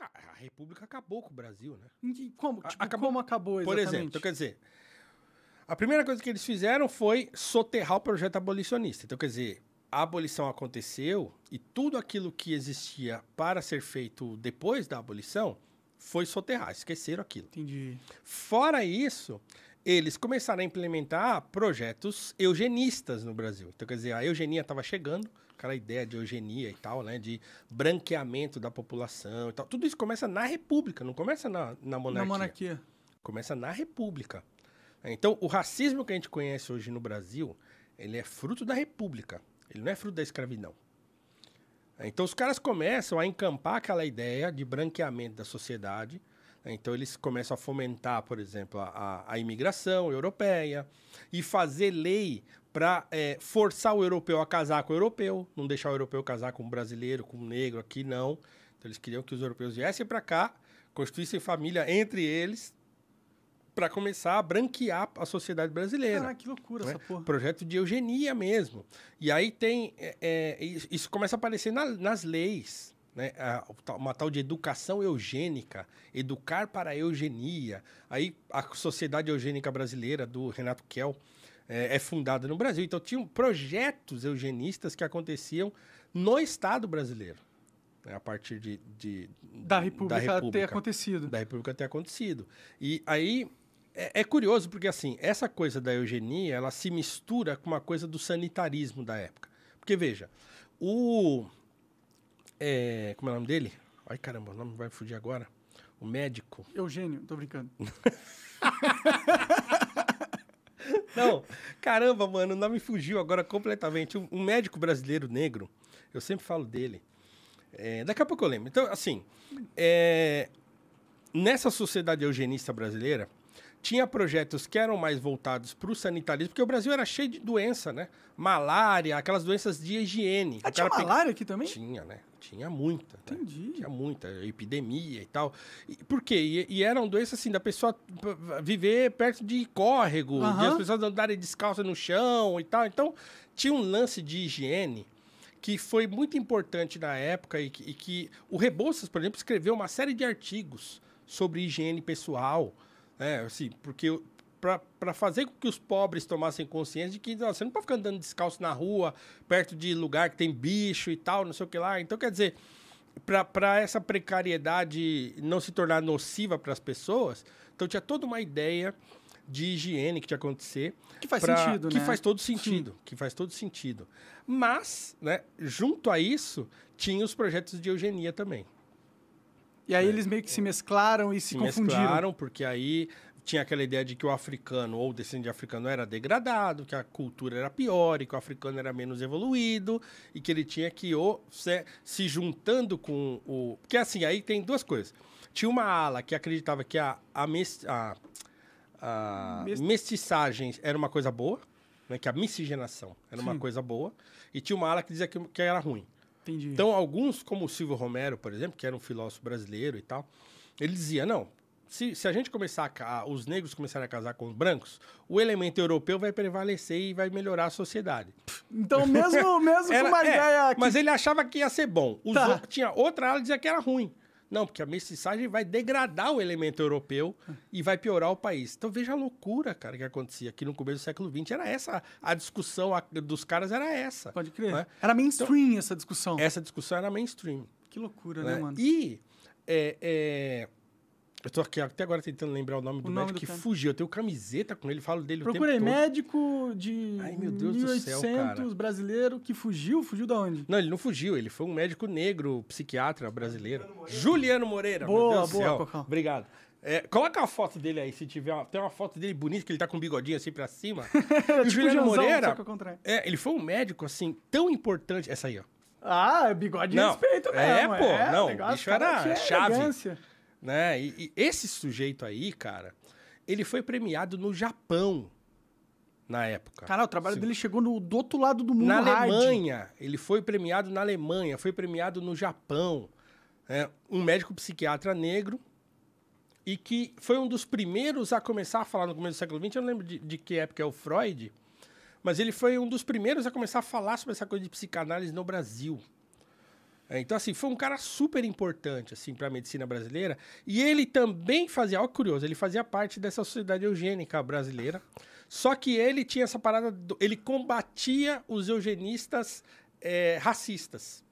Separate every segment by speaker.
Speaker 1: Ah, a República acabou com o Brasil, né? Como? Tipo, acabou, como acabou exatamente? Por exemplo, então quer dizer, a primeira coisa que eles fizeram foi soterrar o projeto abolicionista. Então quer dizer, a abolição aconteceu e tudo aquilo que existia para ser feito depois da abolição foi soterrar, esqueceram aquilo. Entendi. Fora isso, eles começaram a implementar projetos eugenistas no Brasil. Então quer dizer, a eugenia estava chegando aquela ideia de eugenia e tal, né? De branqueamento da população e tal. Tudo isso começa na república, não começa na, na monarquia. Na monarquia. Começa na república. Então, o racismo que a gente conhece hoje no Brasil, ele é fruto da república. Ele não é fruto da escravidão. Então, os caras começam a encampar aquela ideia de branqueamento da sociedade então eles começam a fomentar, por exemplo, a, a imigração europeia e fazer lei para é, forçar o europeu a casar com o europeu, não deixar o europeu casar com um brasileiro, com um negro aqui, não. Então eles queriam que os europeus viessem para cá, construíssem família entre eles, para começar a branquear a sociedade brasileira. Caraca, que loucura né? essa porra. Projeto de eugenia mesmo. E aí tem. É, é, isso começa a aparecer na, nas leis né, uma tal de educação eugênica, educar para a eugenia. Aí a Sociedade Eugênica Brasileira, do Renato Kell, é, é, fundada no Brasil. Então tinham projetos eugenistas que aconteciam no Estado brasileiro. Né, a partir de, de da, República da República ter acontecido. Da República ter acontecido. E aí é, é curioso, porque assim, essa coisa da eugenia, ela se mistura com uma coisa do sanitarismo da época. Porque veja, o é, como é o nome dele? Ai, caramba, o nome vai fugir agora. O médico. Eugênio, tô brincando. Não, caramba, mano, o nome fugiu agora completamente. Um médico brasileiro negro, eu sempre falo dele. É, daqui a pouco eu lembro. Então, assim, é, nessa sociedade eugenista brasileira, tinha projetos que eram mais voltados para o sanitarismo, porque o Brasil era cheio de doença, né? Malária, aquelas doenças de higiene. Ah, tinha malária aqui também? Tinha, né? Tinha muita. Né? Entendi. Né? Tinha muita, epidemia e tal. E, por quê? E, e eram doenças assim, da pessoa viver perto de córrego, de as pessoas andarem descalças no chão e tal. Então, tinha um lance de higiene que foi muito importante na época e que, e que o Rebouças, por exemplo, escreveu uma série de artigos sobre higiene pessoal, é, assim, porque para fazer com que os pobres tomassem consciência de que ó, você não pode ficar andando descalço na rua, perto de lugar que tem bicho e tal, não sei o que lá. Então, quer dizer, para essa precariedade não se tornar nociva para as pessoas, então tinha toda uma ideia de higiene que tinha que acontecer. Que faz pra, sentido, que né? Faz todo sentido, Sim. que faz todo sentido. Mas, né, junto a isso, tinha os projetos de eugenia também. E aí é. eles meio que se mesclaram e se, se confundiram. mesclaram, porque aí tinha aquela ideia de que o africano ou o descendente de africano era degradado, que a cultura era pior e que o africano era menos evoluído e que ele tinha que ou, se, se juntando com o. Porque assim, aí tem duas coisas. Tinha uma ala que acreditava que a, a, mes, a, a Mest... mestiçagem era uma coisa boa, né, que a miscigenação era Sim. uma coisa boa, e tinha uma ala que dizia que, que era ruim. Entendi. Então, alguns, como o Silvio Romero, por exemplo, que era um filósofo brasileiro e tal, ele dizia: não, se, se a gente começar a, os negros começarem a casar com os brancos, o elemento europeu vai prevalecer e vai melhorar a sociedade. Então, mesmo, mesmo era, com uma é, ideia. Que... Mas ele achava que ia ser bom. Os tá. outros, tinha outra ala que dizia que era ruim. Não, porque a mestiçagem vai degradar o elemento europeu é. e vai piorar o país. Então veja a loucura, cara, que acontecia aqui no começo do século XX. Era essa a discussão dos caras, era essa. Pode crer. Né? Era então, mainstream então, essa discussão. Essa discussão era mainstream. Que loucura, né, né mano? E é, é, eu tô aqui até agora tentando lembrar o nome do o nome médico do que cara. fugiu. Eu tenho camiseta com ele, falo dele Procurei o tempo todo. médico de Ai, meu Deus 1800 do céu, cara. brasileiro que fugiu. Fugiu da onde? Não, ele não fugiu. Ele foi um médico negro, psiquiatra brasileiro. Juliano Moreira. Juliano Moreira boa, meu Deus boa, do céu. Cocão. Obrigado. É, coloca a foto dele aí, se tiver. Uma, tem uma foto dele bonita, que ele tá com um bigodinho assim pra cima. e o tipo Juliano Moreira. É, ele foi um médico, assim, tão importante. Essa aí, ó. Ah, é bigode não, de respeito é, mesmo. É, pô. É, não, o bicho era chave. Elegância. Né? E, e esse sujeito aí, cara, ele foi premiado no Japão na época. Caralho, o trabalho Sim. dele chegou no, do outro lado do mundo. Na hard. Alemanha, ele foi premiado na Alemanha, foi premiado no Japão. É, um médico psiquiatra negro e que foi um dos primeiros a começar a falar no começo do século XX. Eu não lembro de, de que época é o Freud, mas ele foi um dos primeiros a começar a falar sobre essa coisa de psicanálise no Brasil. É, então, assim, foi um cara super importante, assim, para a medicina brasileira. E ele também fazia, ó, curioso, ele fazia parte dessa sociedade eugênica brasileira. Só que ele tinha essa parada, do, ele combatia os eugenistas é, racistas.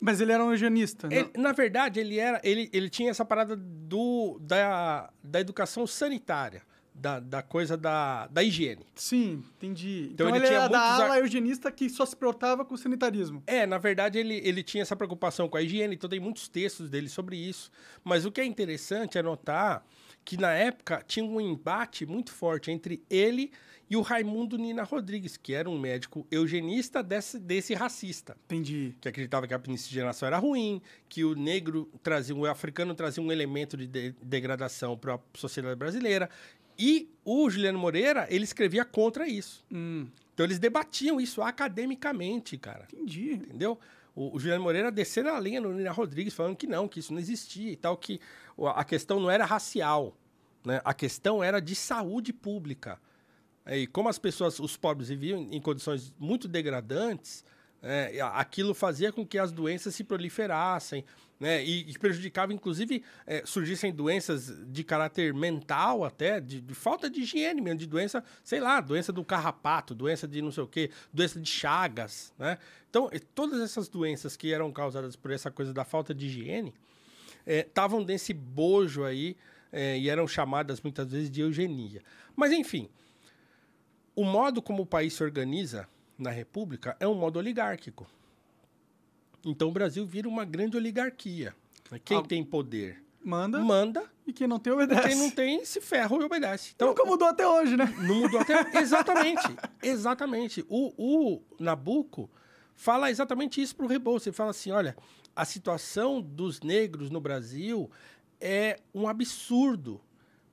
Speaker 1: Mas ele era um eugenista, né? ele, Na verdade, ele, era, ele, ele tinha essa parada do, da, da educação sanitária da, da coisa da, da higiene. Sim, entendi. Então, então ele, ele, tinha era da ala eugenista que só se preocupava com o sanitarismo. É, na verdade ele, ele tinha essa preocupação com a higiene, então tem muitos textos dele sobre isso. Mas o que é interessante é notar que na época tinha um embate muito forte entre ele e o Raimundo Nina Rodrigues, que era um médico eugenista desse, desse racista. Entendi. Que acreditava que a miscigenação era ruim, que o negro trazia, o africano trazia um elemento de, de degradação para a sociedade brasileira. E o Juliano Moreira, ele escrevia contra isso. Hum. Então eles debatiam isso academicamente, cara. Entendi. Entendeu? O, o Juliano Moreira descendo a linha no Nina Rodrigues, falando que não, que isso não existia e tal, que a questão não era racial, né? A questão era de saúde pública. É, e como as pessoas, os pobres viviam em condições muito degradantes, é, aquilo fazia com que as doenças se proliferassem, né? E, e prejudicava, inclusive, é, surgissem doenças de caráter mental até, de, de, falta de higiene mesmo, de doença, sei lá, doença do carrapato, doença de não sei o quê, doença de chagas, né? Então, todas essas doenças que eram causadas por essa coisa da falta de higiene estavam é, nesse bojo aí é, e eram chamadas muitas vezes de eugenia. Mas, enfim, o modo como o país se organiza na República é um modo oligárquico. Então o Brasil vira uma grande oligarquia. Né? Quem tem poder manda, manda. E quem não tem, obedece. Quem não tem, se ferra e obedece. Então, Nunca mudou até hoje, né? Não mudou até Exatamente. Exatamente. O, o Nabuco fala exatamente isso para o Rebouça. Ele fala assim: olha, a situação dos negros no Brasil é um absurdo.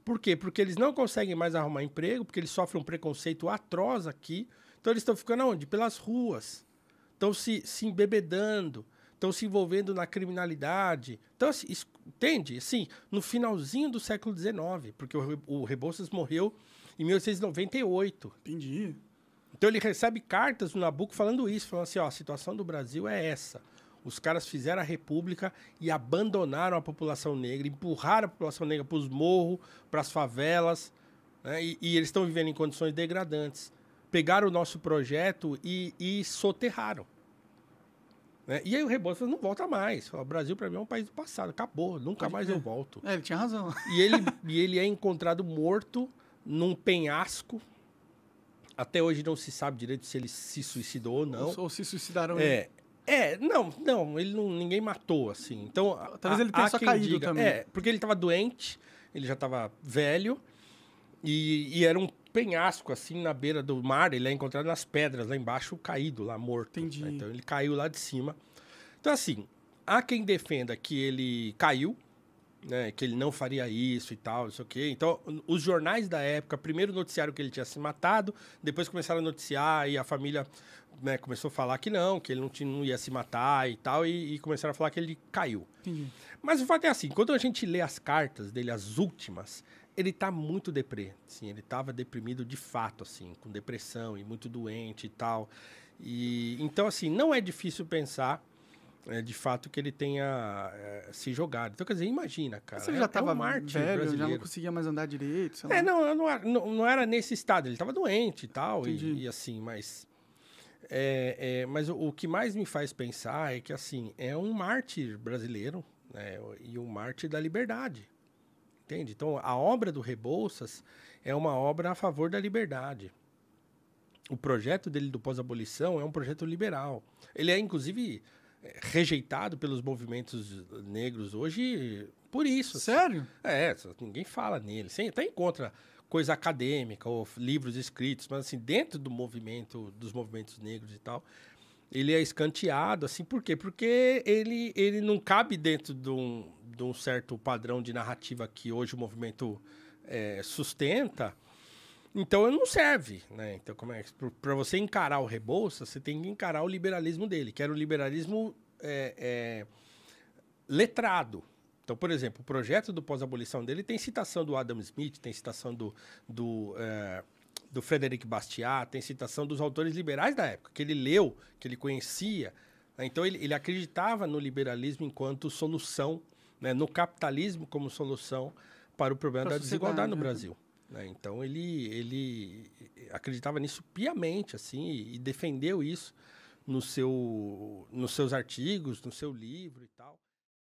Speaker 1: Por quê? Porque eles não conseguem mais arrumar emprego, porque eles sofrem um preconceito atroz aqui. Então eles estão ficando onde? Pelas ruas. Estão se, se embebedando, estão se envolvendo na criminalidade. Então, assim, entende? Assim, no finalzinho do século XIX, porque o, o Rebouças morreu em 1898. Entendi. Então ele recebe cartas do Nabucco falando isso, falando assim, ó, a situação do Brasil é essa. Os caras fizeram a república e abandonaram a população negra, empurraram a população negra para os morros, para as favelas, né? e, e eles estão vivendo em condições degradantes pegaram o nosso projeto e, e soterraram. Né? E aí o Rebouças não volta mais. o Brasil, para mim, é um país do passado. Acabou, nunca Pode mais ver. eu volto. É, ele tinha razão. E ele, e ele é encontrado morto num penhasco. Até hoje não se sabe direito se ele se suicidou ou não. Ou, ou se suicidaram. É, é, não, não, ele não, ninguém matou, assim. Então, talvez a, ele tenha só caído diga, também. É, porque ele estava doente, ele já estava velho e, e, era um penhasco, assim, na beira do mar. Ele é encontrado nas pedras, lá embaixo, caído, lá morto. Entendi. Né? Então ele caiu lá de cima. Então, assim, há quem defenda que ele caiu, né? Que ele não faria isso e tal, não sei o quê. Então, os jornais da época, primeiro noticiaram que ele tinha se matado, depois começaram a noticiar e a família. Né, começou a falar que não, que ele não, tinha, não ia se matar e tal, e, e começaram a falar que ele caiu. Entendi. Mas o fato é assim, quando a gente lê as cartas dele, as últimas, ele tá muito deprê, sim, ele tava deprimido de fato, assim, com depressão e muito doente e tal. E então assim, não é difícil pensar é, de fato que ele tenha é, se jogado. Então, quer dizer, imagina, cara. Você é já estava é um Marte velho, brasileiro. já não conseguia mais andar direito. É, não, não era, não, era nesse estado. Ele estava doente e tal, e, e, assim, mas. É, é, mas o, o, que mais me faz pensar é que, assim, é um mártir brasileiro né, e um mártir da liberdade. Entende? Então, a obra do Rebouças é uma obra a favor da liberdade. O projeto dele do pós-abolição é um projeto liberal. Ele é, inclusive, eh, rejeitado pelos movimentos negros hoje por isso. Sério? É, ninguém fala nele. Você até encontra coisa acadêmica ou livros escritos, mas assim, dentro do movimento, dos movimentos negros e tal, ele é escanteado, assim, por quê? Porque ele, ele não cabe dentro de um, de um certo padrão de narrativa que hoje o movimento é, sustenta, então ele não serve, né? Então, como é que para você encarar o Rebouças, você tem que encarar o liberalismo dele, que era o liberalismo é, é, letrado. Então, por exemplo, o projeto do pós-abolição dele tem citação do Adam Smith, tem citação do, do é, do Frederic Bastiat, tem citação dos autores liberais da época, que ele leu, que ele conhecia. Né? Então, ele, ele acreditava no liberalismo enquanto solução, né, no capitalismo como solução para o problema da desigualdade no né? Brasil. Né? Então, ele, ele acreditava nisso piamente assim, e, e defendeu isso no seu, nos seus artigos, no seu livro e tal.